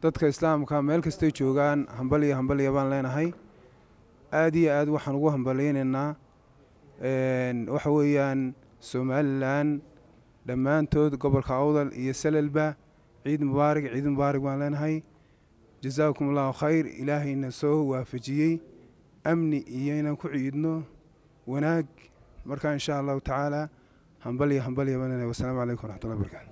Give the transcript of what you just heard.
dadka islaamka meel kastay joogaan hambaliya hambaliya baan leenahay aada iyo aad waxaan ugu hambaliyaynaynaa waxa weeyaan somalilan dhammaantood gobolka awdal iyo salalba ciid mubaarig ciid mubaarak baan leenahay jazaakum allahu khayr ilaahayna soo waafajiyey amni iyo inaan ku ciidno wanaag markaa insha allahu tacaala hambaliya hambaliya baan leenahay wasalaamu calaykum waraxmatullahi barakaatu